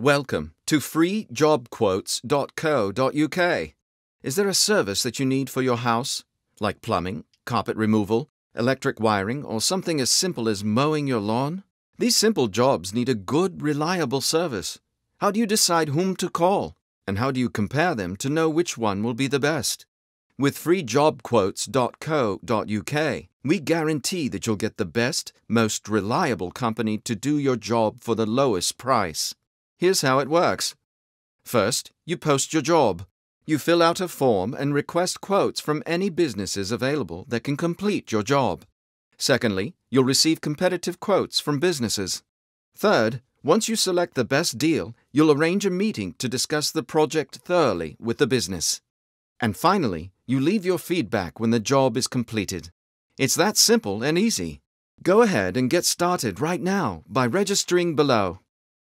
Welcome to freejobquotes.co.uk. Is there a service that you need for your house, like plumbing, carpet removal, electric wiring, or something as simple as mowing your lawn? These simple jobs need a good, reliable service. How do you decide whom to call? And how do you compare them to know which one will be the best? With freejobquotes.co.uk, we guarantee that you'll get the best, most reliable company to do your job for the lowest price. Here's how it works. First, you post your job. You fill out a form and request quotes from any businesses available that can complete your job. Secondly, you'll receive competitive quotes from businesses. Third, once you select the best deal, you'll arrange a meeting to discuss the project thoroughly with the business. And finally, you leave your feedback when the job is completed. It's that simple and easy. Go ahead and get started right now by registering below.